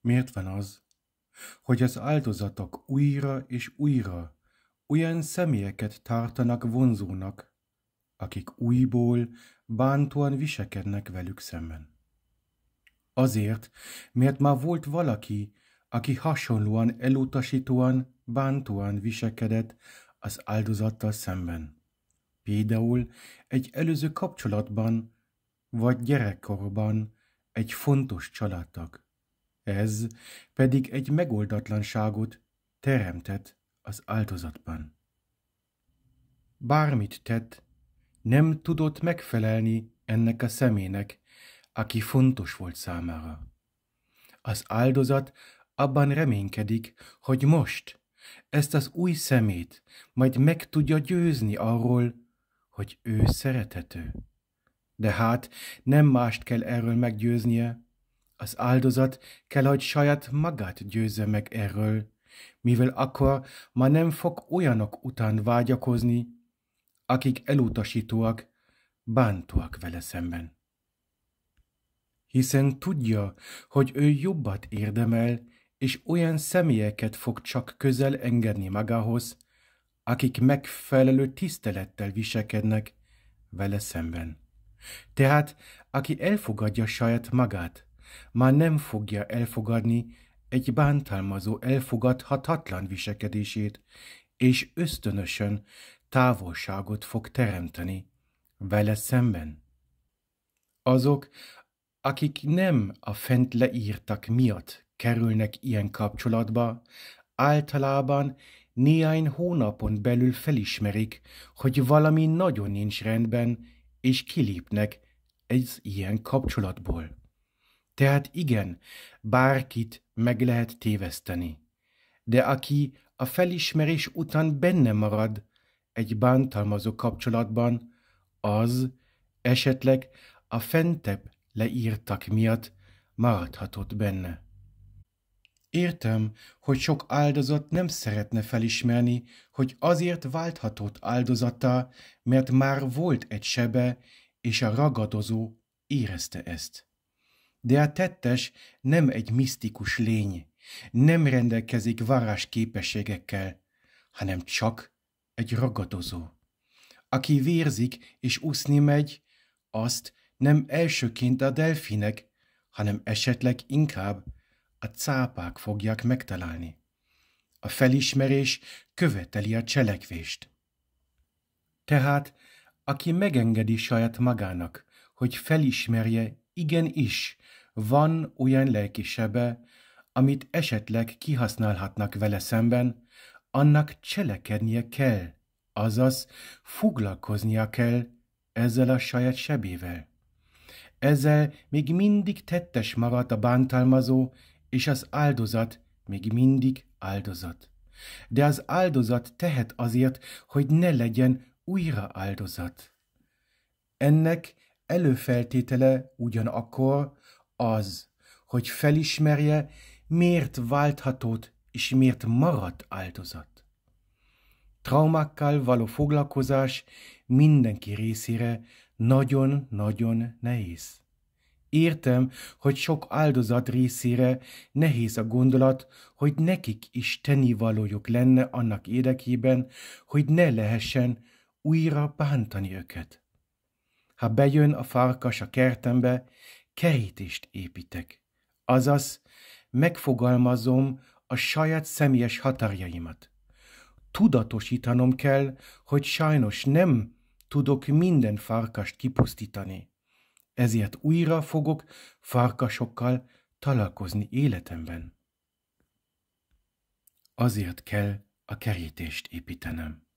Miért van az, hogy az áldozatok újra és újra olyan személyeket tartanak vonzónak, akik újból bántóan viselkednek velük szemben? Azért, mert már volt valaki, aki hasonlóan elutasítóan, bántóan viselkedett az áldozattal szemben. Például egy előző kapcsolatban, vagy gyerekkorban egy fontos családtag. Ez pedig egy megoldatlanságot teremtett az áldozatban. Bármit tett, nem tudott megfelelni ennek a szemének, aki fontos volt számára. Az áldozat abban reménykedik, hogy most ezt az új szemét majd meg tudja győzni arról, hogy ő szeretető. De hát nem mást kell erről meggyőznie, az áldozat kell, hogy saját magát győzze meg erről, mivel akkor ma nem fog olyanok után vágyakozni, akik elutasítóak, bántóak vele szemben. Hiszen tudja, hogy ő jobbat érdemel, és olyan személyeket fog csak közel engedni magához, akik megfelelő tisztelettel viselkednek vele szemben. Tehát, aki elfogadja saját magát, már nem fogja elfogadni egy bántalmazó elfogadhatatlan viselkedését, és ösztönösen távolságot fog teremteni vele szemben. Azok, akik nem a fent leírtak miatt kerülnek ilyen kapcsolatba, általában néhány hónapon belül felismerik, hogy valami nagyon nincs rendben, és kilépnek egy ilyen kapcsolatból. Tehát igen, bárkit meg lehet téveszteni. De aki a felismerés után benne marad egy bántalmazó kapcsolatban, az esetleg a fentebb leírtak miatt maradhatott benne. Értem, hogy sok áldozat nem szeretne felismerni, hogy azért válthatott áldozata, mert már volt egy sebe, és a ragadozó érezte ezt. De a tettes nem egy misztikus lény, nem rendelkezik varázs képességekkel, hanem csak egy ragadozó. Aki vérzik és úszni megy, azt nem elsőként a delfinek, hanem esetleg inkább a cápák fogják megtalálni. A felismerés követeli a cselekvést. Tehát, aki megengedi saját magának, hogy felismerje igenis, van olyan lelki sebe, amit esetleg kihasználhatnak vele szemben, annak cselekednie kell, azaz foglalkoznia kell ezzel a saját sebével. Ezzel még mindig tettes maradt a bántalmazó, és az áldozat még mindig áldozat. De az áldozat tehet azért, hogy ne legyen újra áldozat. Ennek előfeltétele ugyanakkor, az, hogy felismerje, miért válthatott és miért maradt áldozat. Traumákkal való foglalkozás mindenki részére nagyon-nagyon nehéz. Értem, hogy sok áldozat részére nehéz a gondolat, hogy nekik is tennivalójuk lenne annak érdekében, hogy ne lehessen újra bántani őket. Ha bejön a farkas a kertembe, kerítést építek, azaz megfogalmazom a saját személyes határjaimat. Tudatosítanom kell, hogy sajnos nem tudok minden farkast kipusztítani. Ezért újra fogok farkasokkal találkozni életemben. Azért kell a kerítést építenem.